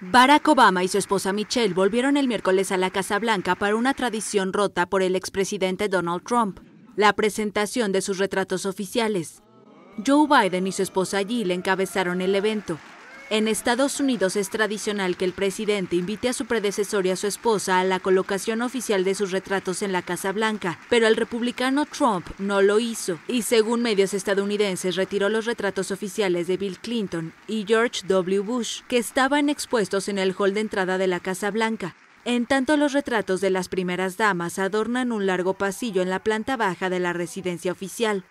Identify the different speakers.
Speaker 1: Barack Obama y su esposa Michelle volvieron el miércoles a la Casa Blanca para una tradición rota por el expresidente Donald Trump, la presentación de sus retratos oficiales. Joe Biden y su esposa Jill encabezaron el evento, en Estados Unidos es tradicional que el presidente invite a su predecesor y a su esposa a la colocación oficial de sus retratos en la Casa Blanca, pero el republicano Trump no lo hizo y según medios estadounidenses retiró los retratos oficiales de Bill Clinton y George W. Bush, que estaban expuestos en el hall de entrada de la Casa Blanca. En tanto, los retratos de las primeras damas adornan un largo pasillo en la planta baja de la residencia oficial.